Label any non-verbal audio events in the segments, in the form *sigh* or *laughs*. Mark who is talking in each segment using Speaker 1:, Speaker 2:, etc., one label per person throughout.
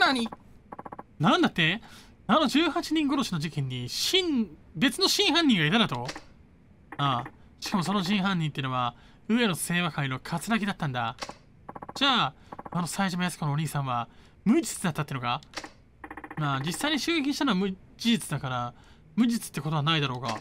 Speaker 1: 何何だってあの18人殺しの事件に新別の真犯人がいただとああしかもその真犯人ってのは上野清和会の桂木だったんだじゃああの冴島康子のお兄さんは無実だったってのかまあ実際に襲撃したのは無事実だから無実ってことはないだろうが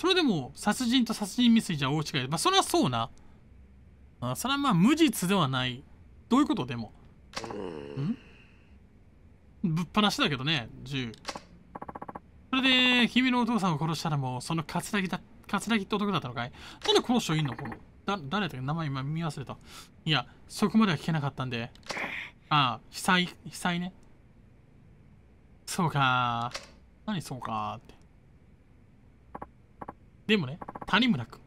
Speaker 1: それでも殺人と殺人未遂じゃ大違いまあそれはそうなあそれはまあ無実ではないどういうことでもんぶっ放しだけどね銃それで君のお父さんを殺したらもうそのカツラギだカツラギって男だったのかいなんでこのいんのこのだ誰だっけ名前今見忘れたいやそこまでは聞けなかったんでああ被災被災ねそうか何そうかってでもね谷村君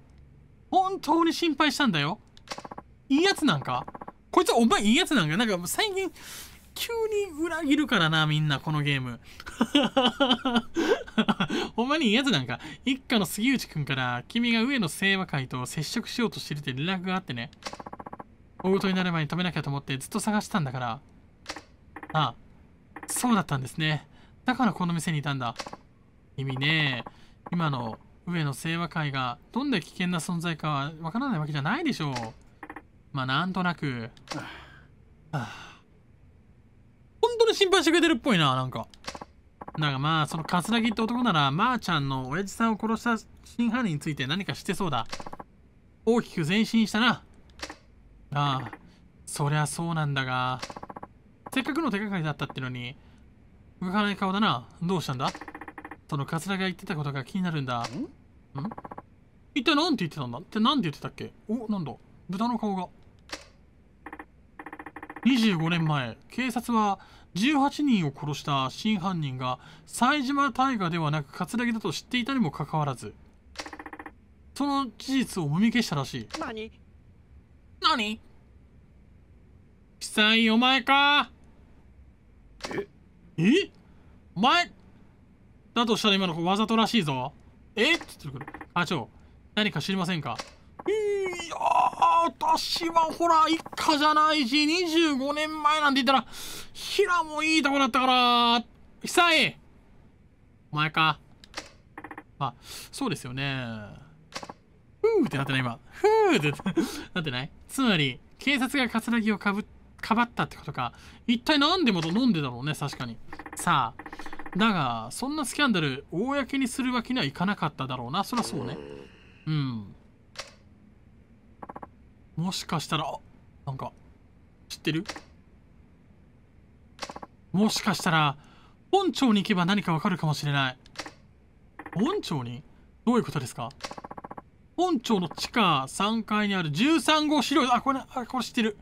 Speaker 1: 本当に心配したんだよいいやつなんかこいつお前いいやつなんかなんか最近急に裏切るからな、みんな、このゲーム。*laughs* ほんまにいいやつなんか。一家の杉内くんから、君が上野清和会と接触しようとしてるって連絡があってね。大事になる前に止めなきゃと思ってずっと探したんだから。あそうだったんですね。だからこの店にいたんだ。君ね、今の上野清和会がどんな危険な存在かはわからないわけじゃないでしょう。まあなんとなく、はあ、本当に心配してくれてるっぽいななんかなんかまあその桂ギって男ならまー、あ、ちゃんの親父さんを殺した真犯人について何かしてそうだ大きく前進したなああそりゃそうなんだがせっかくの手がかりだったってのに動かない顔だなどうしたんだその桂が言ってたことが気になるんだん一体何て言ってたんだって何て言ってたっけおなんだ豚の顔が25年前警察は18人を殺した真犯人が冴島大河ではなく桂木だと知っていたにもかかわらずその事実をもみ消したらしい何何久井お前かええお前だとしたら今の子わざとらしいぞえって言ってるから課長何か知りませんかいや私はほら、一家じゃないし、25年前なんて言ったら、平もいいとこだったから、久井お前か。あ、そうですよね。ふーってなってない、今。ふーってなってないつまり、警察がカツラギをかぶ、かばったってことか。一体何でもと飲んでだろうね、確かに。さあ、だが、そんなスキャンダル、公にするわけにはいかなかっただろうな。そりゃそうね。うん。もしかしたら、なんか、知ってるもしかしたら、本庁に行けば何かわかるかもしれない。本庁にどういうことですか本庁の地下3階にある13号資料あ、これ、あ、これ知ってる。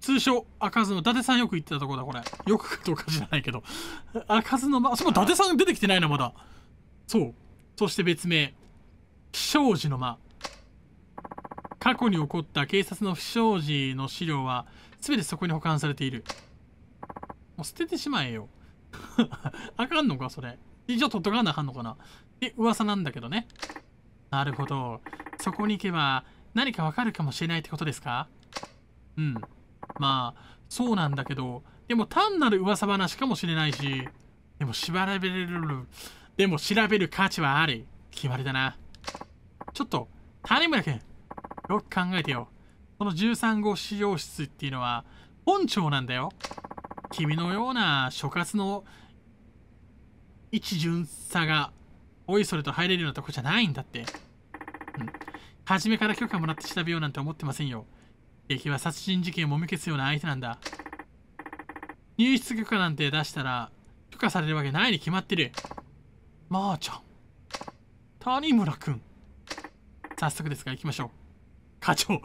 Speaker 1: 通称、開かずの、伊達さんよく言ってたとこだ、これ。よくかどうか知らないけど。開かずのま、その伊達さん出てきてないな、まだ。そう。そして別名、気象時の間。過去に起こった警察の不祥事の資料は全てそこに保管されているもう捨ててしまえよ *laughs* あかんのかそれ以上取っとかなあかんのかなえ噂なんだけどねなるほどそこに行けば何かわかるかもしれないってことですかうんまあそうなんだけどでも単なる噂話かもしれないしでも調べれるでも調べる価値はある決まりだなちょっと谷村君よく考えてよ。この13号使用室っていうのは、本庁なんだよ。君のような所轄の一巡査が、おいそれと入れるようなとこじゃないんだって。うん。初めから許可もらって調べようなんて思ってませんよ。敵は殺人事件をもみ消すような相手なんだ。入室許可なんて出したら、許可されるわけないに決まってる。まー、あ、ちゃん。谷村くん。早速ですが、行きましょう。課長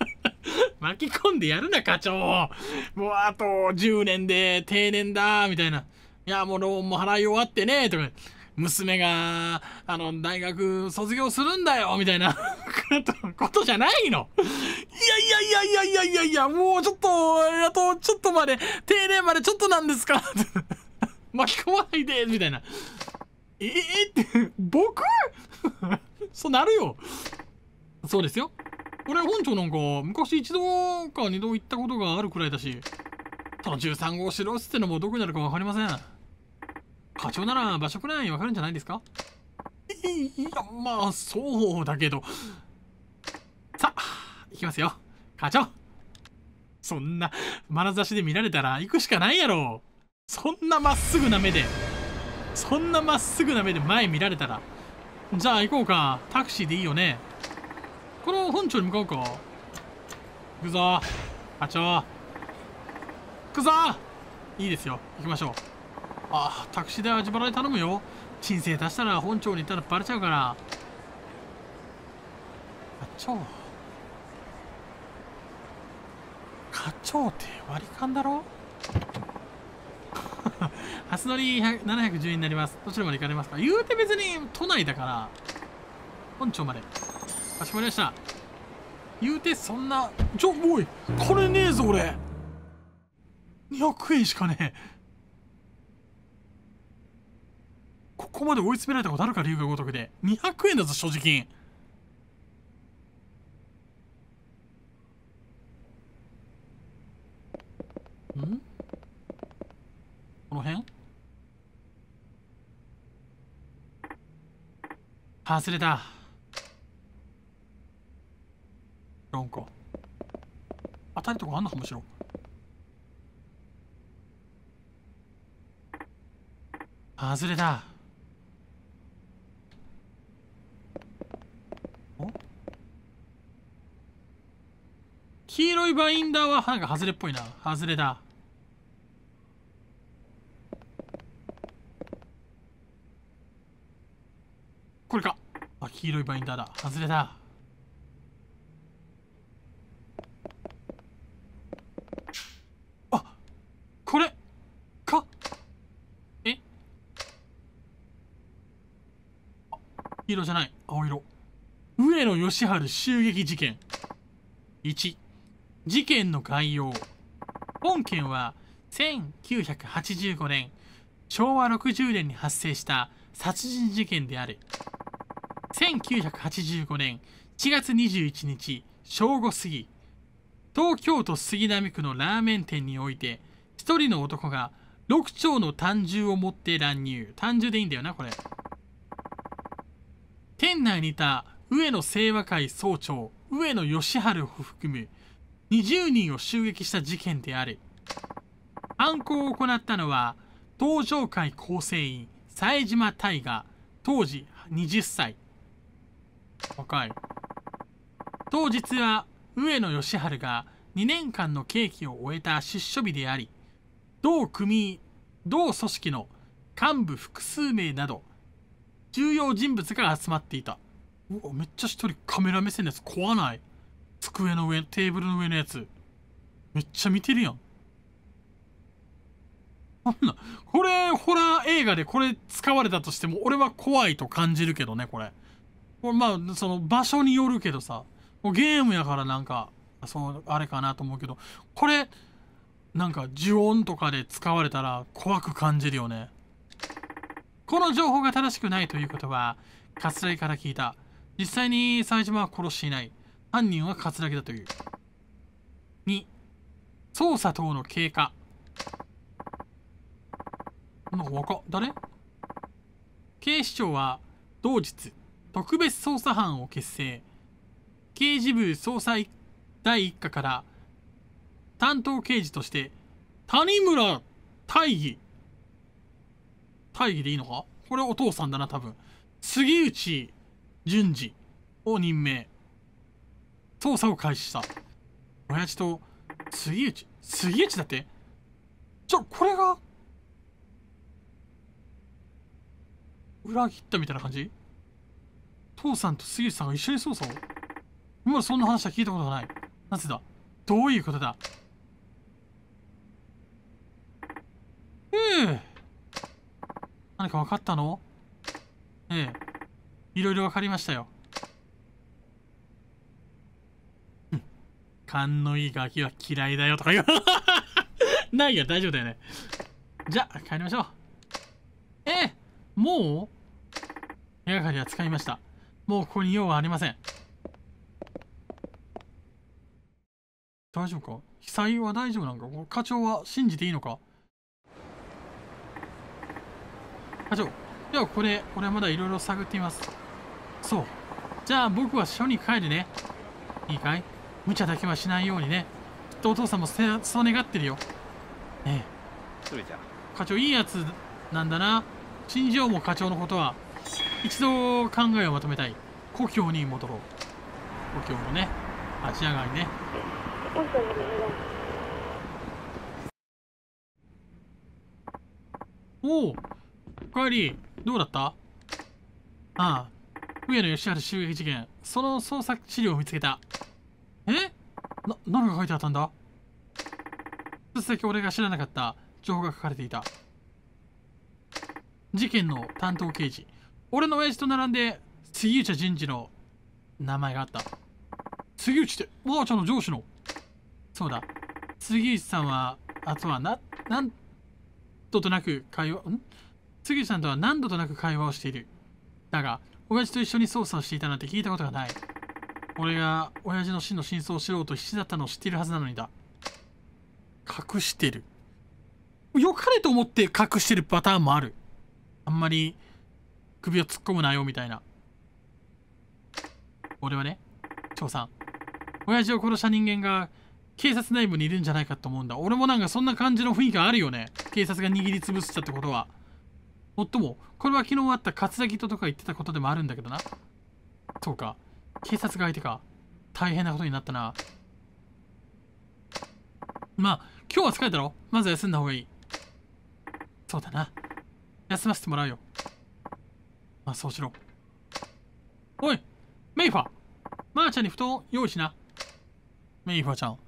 Speaker 1: *laughs* 巻き込んでやるな、課長。もうあと10年で定年だ、みたいな。いや、もうローンも払い終わってね、とか。娘が、あの、大学卒業するんだよ、みたいな *laughs* ことじゃないの。いやいやいやいやいやいやいや、もうちょっと、あとちょっとまで、定年までちょっとなんですか *laughs* 巻き込まないで、みたいな。ええー、って、僕そうなるよ。そうですよ。俺本庁なんか昔一度か二度行ったことがあるくらいだしその13号白つってのもどこにあるか分かりません課長なら場所くらいわかるんじゃないですかいやまあそうだけどさあ行きますよ課長そんな眼差しで見られたら行くしかないやろそんなまっすぐな目でそんなまっすぐな目で前見られたらじゃあ行こうかタクシーでいいよねこの本庁に向かうか行くぞ課長行くぞいいですよ行きましょうあタクシー代は自腹で頼むよ鎮静出したら本庁に行ったらバレちゃうから課長課長って割り勘だろ初 *laughs* 乗り710円になりますどちらまで行かれますか言うて別に都内だから本庁までかしこまりました言うてそんなちょおいこれねえぞ俺200円しかねえここまで追い詰められたことあるか理由がごとくで200円だぞ所持金んこの辺外れたなんか当たりとこあんのかもしろ外れだ黄色いバインダーはなんか外れっぽいな外れだこれかあ黄色いバインダーだ外れだ黄色じゃない青色上野義晴襲撃事件1事件の概要本件は1985年昭和60年に発生した殺人事件である1985年7月21日正午過ぎ東京都杉並区のラーメン店において1人の男が6丁の単銃を持って乱入単銃でいいんだよなこれ県内にいた上野清和会総長上野義治を含む20人を襲撃した事件である犯行を行ったのは東上会構成員冴島大河当時20歳若い当日は上野義治が2年間の刑期を終えた出所日であり同組同組織の幹部複数名など重要人物が集まっていたうわめっちゃ一人カメラ目線のやつ怖ない机の上テーブルの上のやつめっちゃ見てるやんなんなこれホラー映画でこれ使われたとしても俺は怖いと感じるけどねこれこれまあその場所によるけどさもうゲームやからなんかそうあれかなと思うけどこれなんか呪音とかで使われたら怖く感じるよねこの情報が正しくないということは、葛城から聞いた。実際に冴島は殺していない。犯人は葛城だという。2、捜査等の経過。なんか若、誰警視庁は、同日、特別捜査班を結成。刑事部捜査第1課から担当刑事として谷村大義大義でいいのかこれお父さんだな、多分。杉内淳二を任命。捜査を開始した。親父と、杉内、杉内だってじゃ、これが、裏切ったみたいな感じ父さんと杉内さんが一緒に捜査を今そんな話は聞いたことがない。なぜだどういうことだか分かったのええ。いろいろ分かりましたよ。勘のいいガキは嫌いだよとか言う。*laughs* ないよ、大丈夫だよね。じゃあ、帰りましょう。ええ、もう手がかりは使いました。もうここに用はありません。大丈夫か被災は大丈夫なんか課長は信じていいのか課長ではここで俺はまだいろいろ探っていますそうじゃあ僕は署に帰るねいいかい無茶だけはしないようにねきっとお父さんもそう願ってるよねえそれじゃ課長いいやつなんだな新庄も課長のことは一度考えをまとめたい故郷に戻ろう故郷のね町上がりねおおおかえりどうだったああ上野義治襲撃事件その捜索資料を見つけたえな何が書いてあったんだ一つだけ俺が知らなかった情報が書かれていた事件の担当刑事俺の親父と並んで杉内人事の名前があった杉内ってばあちゃんの上司のそうだ杉内さんはあとはななんととなく会話ん杉さんとは何度となく会話をしている。だが、親父と一緒に捜査をしていたなんて聞いたことがない。俺が親父の死の真相を知ろうと必死だったのを知っているはずなのにだ。隠してる。よかれと思って隠してるパターンもある。あんまり首を突っ込むなよみたいな。俺はね、長さん、親父を殺した人間が警察内部にいるんじゃないかと思うんだ。俺もなんかそんな感じの雰囲気あるよね。警察が握りつぶしたってことは。もっとも、これは昨日あったカツラギととか言ってたことでもあるんだけどな。そうか。警察が相手か。大変なことになったな。まあ、今日は疲れたろまず休んだ方がいい。そうだな。休ませてもらうよ。まあ、そうしろ。おいメイファマーちゃんに布団用意しな。メイファちゃん。